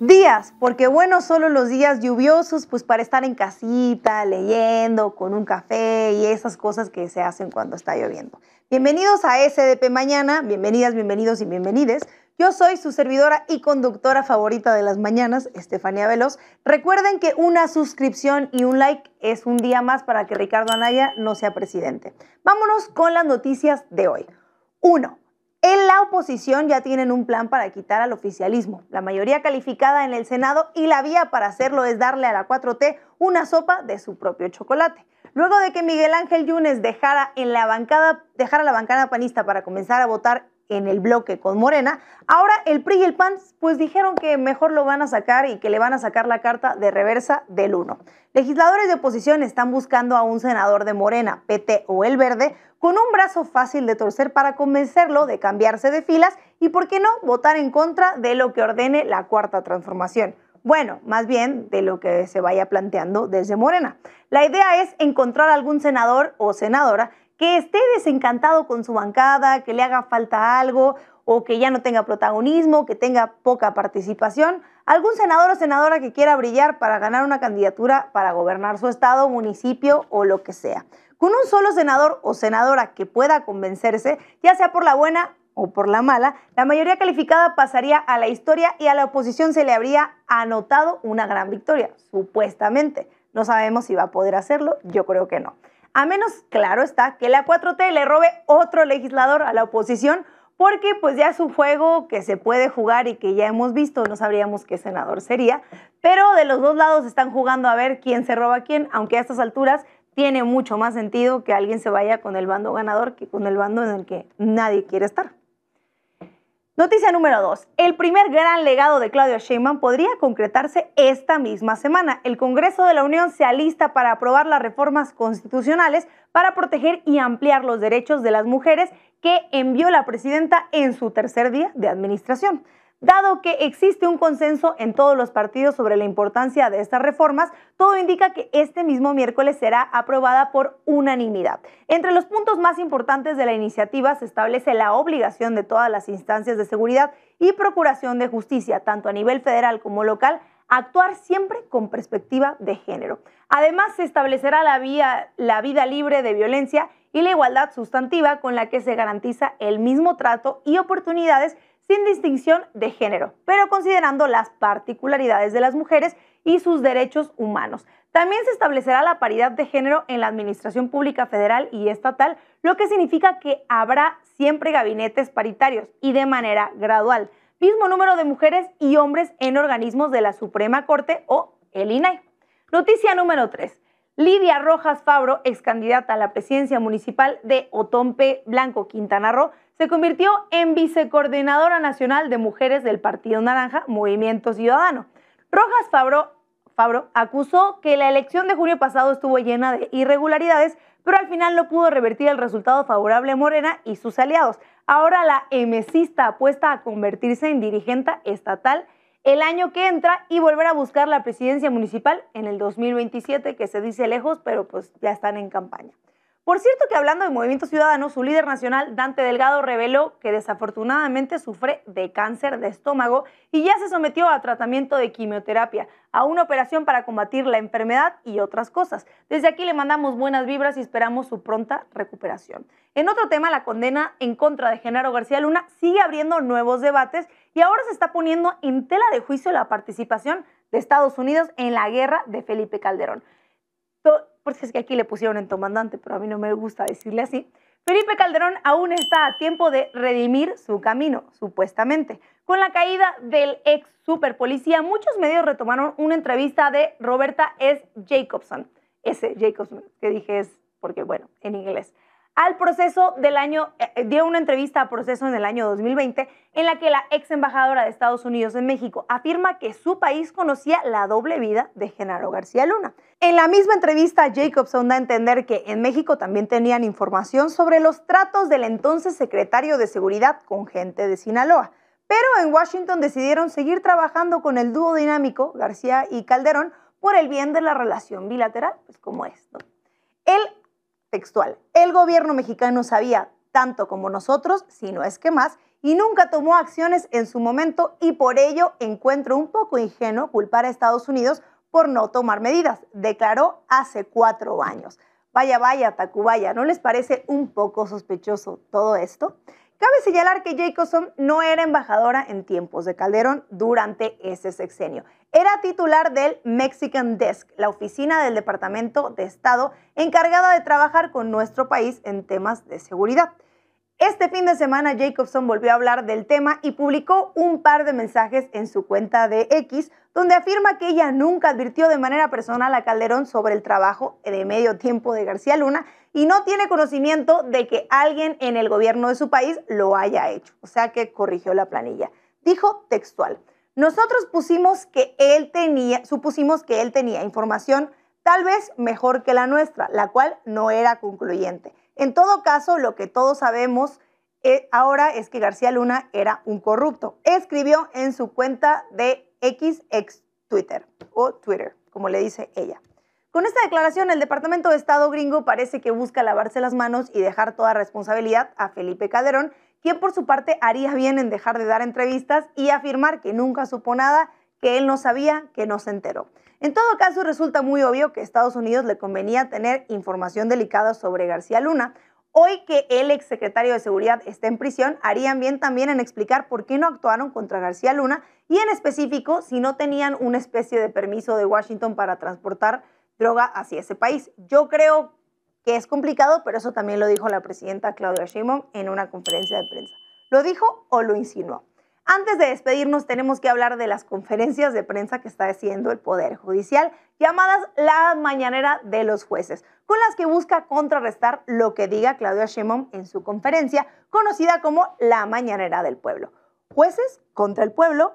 Días, porque bueno, solo los días lluviosos, pues para estar en casita, leyendo, con un café y esas cosas que se hacen cuando está lloviendo. Bienvenidos a SDP Mañana, bienvenidas, bienvenidos y bienvenides. Yo soy su servidora y conductora favorita de las mañanas, Estefanía Veloz. Recuerden que una suscripción y un like es un día más para que Ricardo Anaya no sea presidente. Vámonos con las noticias de hoy. Uno. En la oposición ya tienen un plan para quitar al oficialismo. La mayoría calificada en el Senado y la vía para hacerlo es darle a la 4T una sopa de su propio chocolate. Luego de que Miguel Ángel Yunes dejara, en la bancada, dejara la bancada panista para comenzar a votar en el bloque con Morena. Ahora el PRI y el PAN pues dijeron que mejor lo van a sacar y que le van a sacar la carta de reversa del 1. Legisladores de oposición están buscando a un senador de Morena, PT o El Verde con un brazo fácil de torcer para convencerlo de cambiarse de filas y, por qué no, votar en contra de lo que ordene la cuarta transformación. Bueno, más bien de lo que se vaya planteando desde Morena. La idea es encontrar algún senador o senadora que esté desencantado con su bancada, que le haga falta algo o que ya no tenga protagonismo, que tenga poca participación, algún senador o senadora que quiera brillar para ganar una candidatura para gobernar su estado, municipio o lo que sea. Con un solo senador o senadora que pueda convencerse, ya sea por la buena o por la mala, la mayoría calificada pasaría a la historia y a la oposición se le habría anotado una gran victoria, supuestamente. No sabemos si va a poder hacerlo, yo creo que no a menos, claro está, que la 4T le robe otro legislador a la oposición, porque pues ya es un juego que se puede jugar y que ya hemos visto, no sabríamos qué senador sería, pero de los dos lados están jugando a ver quién se roba a quién, aunque a estas alturas tiene mucho más sentido que alguien se vaya con el bando ganador que con el bando en el que nadie quiere estar. Noticia número 2. El primer gran legado de Claudia Sheinbaum podría concretarse esta misma semana. El Congreso de la Unión se alista para aprobar las reformas constitucionales para proteger y ampliar los derechos de las mujeres que envió la presidenta en su tercer día de administración. Dado que existe un consenso en todos los partidos sobre la importancia de estas reformas, todo indica que este mismo miércoles será aprobada por unanimidad. Entre los puntos más importantes de la iniciativa se establece la obligación de todas las instancias de seguridad y procuración de justicia, tanto a nivel federal como local, actuar siempre con perspectiva de género. Además, se establecerá la, la vida libre de violencia y la igualdad sustantiva con la que se garantiza el mismo trato y oportunidades sin distinción de género, pero considerando las particularidades de las mujeres y sus derechos humanos. También se establecerá la paridad de género en la Administración Pública Federal y Estatal, lo que significa que habrá siempre gabinetes paritarios y de manera gradual. Mismo número de mujeres y hombres en organismos de la Suprema Corte o el INAI. Noticia número 3. Lidia Rojas Fabro, ex candidata a la presidencia municipal de Otompe Blanco, Quintana Roo, se convirtió en vicecoordinadora nacional de mujeres del Partido Naranja Movimiento Ciudadano. Rojas Fabro, Fabro acusó que la elección de junio pasado estuvo llena de irregularidades, pero al final no pudo revertir el resultado favorable a Morena y sus aliados. Ahora la emesista apuesta a convertirse en dirigente estatal el año que entra y volver a buscar la presidencia municipal en el 2027, que se dice lejos, pero pues ya están en campaña. Por cierto que hablando de Movimiento Ciudadano, su líder nacional, Dante Delgado, reveló que desafortunadamente sufre de cáncer de estómago y ya se sometió a tratamiento de quimioterapia, a una operación para combatir la enfermedad y otras cosas. Desde aquí le mandamos buenas vibras y esperamos su pronta recuperación. En otro tema, la condena en contra de Genaro García Luna sigue abriendo nuevos debates y ahora se está poniendo en tela de juicio la participación de Estados Unidos en la guerra de Felipe Calderón porque es que aquí le pusieron en pero a mí no me gusta decirle así, Felipe Calderón aún está a tiempo de redimir su camino, supuestamente. Con la caída del ex superpolicía, muchos medios retomaron una entrevista de Roberta S. Jacobson. S. Jacobson, que dije es porque, bueno, en inglés al proceso del año, eh, eh, dio una entrevista a proceso en el año 2020 en la que la ex embajadora de Estados Unidos en México afirma que su país conocía la doble vida de Genaro García Luna. En la misma entrevista, Jacobson da a entender que en México también tenían información sobre los tratos del entonces secretario de Seguridad con gente de Sinaloa. Pero en Washington decidieron seguir trabajando con el dúo dinámico, García y Calderón, por el bien de la relación bilateral, pues como esto. El textual, el gobierno mexicano sabía tanto como nosotros, si no es que más, y nunca tomó acciones en su momento y por ello encuentro un poco ingenuo culpar a Estados Unidos por no tomar medidas, declaró hace cuatro años. Vaya, vaya, Tacubaya, ¿no les parece un poco sospechoso todo esto? Cabe señalar que Jacobson no era embajadora en tiempos de Calderón durante ese sexenio. Era titular del Mexican Desk, la oficina del Departamento de Estado encargada de trabajar con nuestro país en temas de seguridad. Este fin de semana Jacobson volvió a hablar del tema y publicó un par de mensajes en su cuenta de X, donde afirma que ella nunca advirtió de manera personal a Calderón sobre el trabajo de medio tiempo de García Luna y no tiene conocimiento de que alguien en el gobierno de su país lo haya hecho, o sea que corrigió la planilla. Dijo textual. Nosotros pusimos que él tenía, supusimos que él tenía información tal vez mejor que la nuestra, la cual no era concluyente. En todo caso, lo que todos sabemos eh, ahora es que García Luna era un corrupto. Escribió en su cuenta de XX Twitter o Twitter, como le dice ella. Con esta declaración, el Departamento de Estado gringo parece que busca lavarse las manos y dejar toda responsabilidad a Felipe Calderón, quien por su parte haría bien en dejar de dar entrevistas y afirmar que nunca supo nada, que él no sabía, que no se enteró. En todo caso, resulta muy obvio que a Estados Unidos le convenía tener información delicada sobre García Luna. Hoy que el exsecretario de Seguridad está en prisión, harían bien también en explicar por qué no actuaron contra García Luna y en específico si no tenían una especie de permiso de Washington para transportar droga hacia ese país. Yo creo que es complicado, pero eso también lo dijo la presidenta Claudia Sheinbaum en una conferencia de prensa. ¿Lo dijo o lo insinuó? Antes de despedirnos, tenemos que hablar de las conferencias de prensa que está haciendo el Poder Judicial, llamadas la mañanera de los jueces, con las que busca contrarrestar lo que diga Claudia Sheinbaum en su conferencia, conocida como la mañanera del pueblo. Jueces contra el pueblo,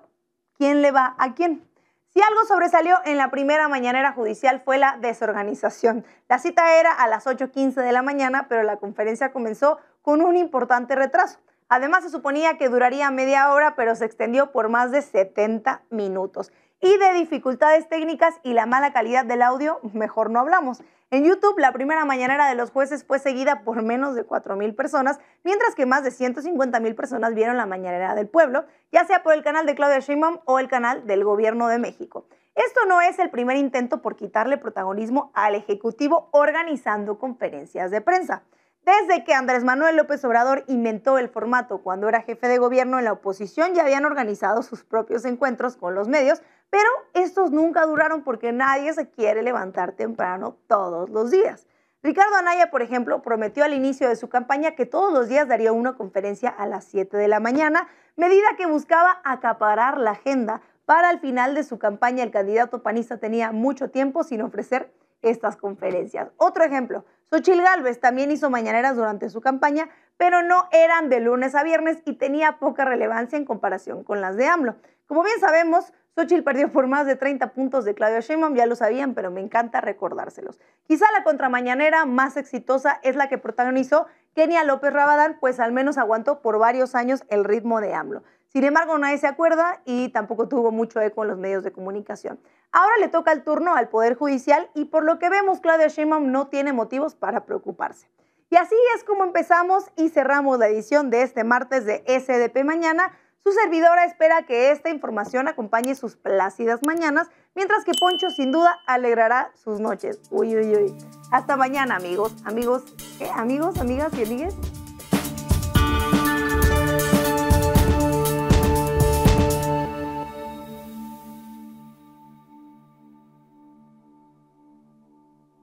¿quién le va a quién? Si algo sobresalió en la primera mañanera judicial fue la desorganización. La cita era a las 8.15 de la mañana, pero la conferencia comenzó con un importante retraso. Además, se suponía que duraría media hora, pero se extendió por más de 70 minutos. Y de dificultades técnicas y la mala calidad del audio, mejor no hablamos. En YouTube, la primera mañanera de los jueces fue seguida por menos de 4.000 personas, mientras que más de 150.000 personas vieron la mañanera del pueblo, ya sea por el canal de Claudia Sheinbaum o el canal del Gobierno de México. Esto no es el primer intento por quitarle protagonismo al Ejecutivo organizando conferencias de prensa. Desde que Andrés Manuel López Obrador inventó el formato cuando era jefe de gobierno en la oposición, ya habían organizado sus propios encuentros con los medios pero estos nunca duraron porque nadie se quiere levantar temprano todos los días. Ricardo Anaya, por ejemplo, prometió al inicio de su campaña que todos los días daría una conferencia a las 7 de la mañana, medida que buscaba acaparar la agenda. Para el final de su campaña, el candidato panista tenía mucho tiempo sin ofrecer estas conferencias. Otro ejemplo, Xochil Gálvez también hizo mañaneras durante su campaña, pero no eran de lunes a viernes y tenía poca relevancia en comparación con las de AMLO. Como bien sabemos, Xochitl perdió por más de 30 puntos de Claudia Sheinbaum, ya lo sabían, pero me encanta recordárselos. Quizá la contramañanera más exitosa es la que protagonizó Kenia López Rabadán, pues al menos aguantó por varios años el ritmo de AMLO. Sin embargo, nadie se acuerda y tampoco tuvo mucho eco en los medios de comunicación. Ahora le toca el turno al Poder Judicial y por lo que vemos, Claudia Sheinbaum no tiene motivos para preocuparse. Y así es como empezamos y cerramos la edición de este martes de SDP Mañana. Su servidora espera que esta información acompañe sus plácidas mañanas, mientras que Poncho sin duda alegrará sus noches. Uy, uy, uy. Hasta mañana, amigos, amigos, Amigos, amigas y